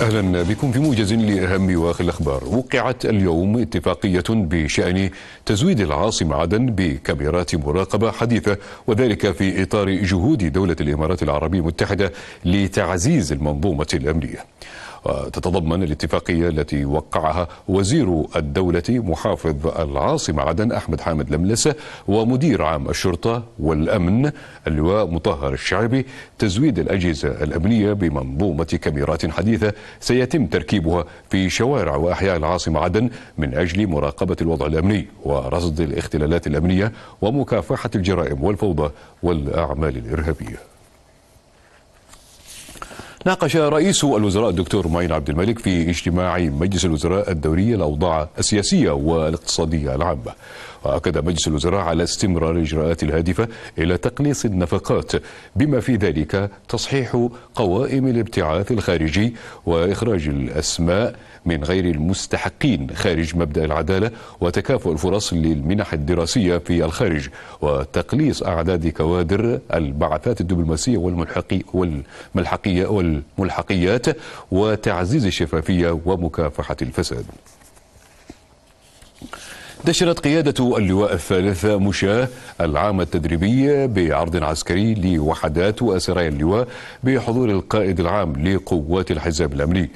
اهلا بكم في موجز لاهم واخر الاخبار، وقعت اليوم اتفاقيه بشان تزويد العاصمه عدن بكاميرات مراقبه حديثه وذلك في اطار جهود دوله الامارات العربيه المتحده لتعزيز المنظومه الامنيه. وتتضمن الاتفاقية التي وقعها وزير الدولة محافظ العاصمة عدن أحمد حامد لملسة ومدير عام الشرطة والأمن اللواء مطهر الشعبي تزويد الأجهزة الأمنية بمنظومة كاميرات حديثة سيتم تركيبها في شوارع وأحياء العاصمة عدن من أجل مراقبة الوضع الأمني ورصد الاختلالات الأمنية ومكافحة الجرائم والفوضى والأعمال الإرهابية ناقش رئيس الوزراء الدكتور معين عبد الملك في اجتماع مجلس الوزراء الدوري الاوضاع السياسيه والاقتصاديه العامه وأكد مجلس الوزراء على استمرار الإجراءات الهادفة إلى تقليص النفقات بما في ذلك تصحيح قوائم الابتعاث الخارجي وإخراج الأسماء من غير المستحقين خارج مبدأ العدالة وتكافؤ الفرص للمنح الدراسية في الخارج وتقليص أعداد كوادر البعثات الدبلوماسية والملحقي والملحقية والملحقيات وتعزيز الشفافية ومكافحة الفساد دشنت قيادة اللواء الثالث مشاة العام التدريبي بعرض عسكري لوحدات وأسرايا اللواء بحضور القائد العام لقوات الحزب الأمني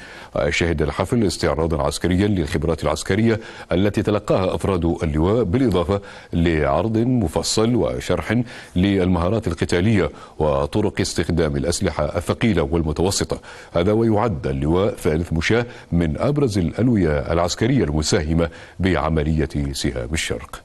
شهد الحفل استعراضا عسكريا للخبرات العسكرية التي تلقاها أفراد اللواء بالإضافة لعرض مفصل وشرح للمهارات القتالية وطرق استخدام الأسلحة الثقيلة والمتوسطة هذا ويعد اللواء ثالث مشاة من أبرز الألوية العسكرية المساهمة بعملية رئيسها بالشرق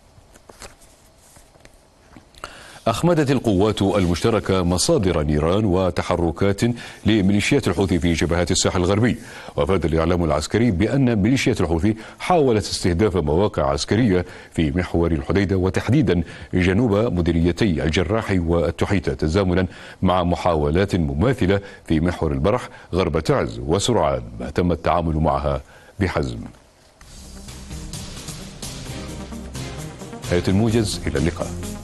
أخمدت القوات المشتركة مصادر نيران وتحركات لميليشيات الحوثي في جبهات الساحل الغربي وأفاد الإعلام العسكري بأن ميليشيات الحوثي حاولت استهداف مواقع عسكرية في محور الحديدة وتحديدا جنوب مديريتي الجراح والتحيتة تزامنا مع محاولات مماثلة في محور البرح غرب تعز وسرعان ما تم التعامل معها بحزم حياة الموجز إلى اللقاء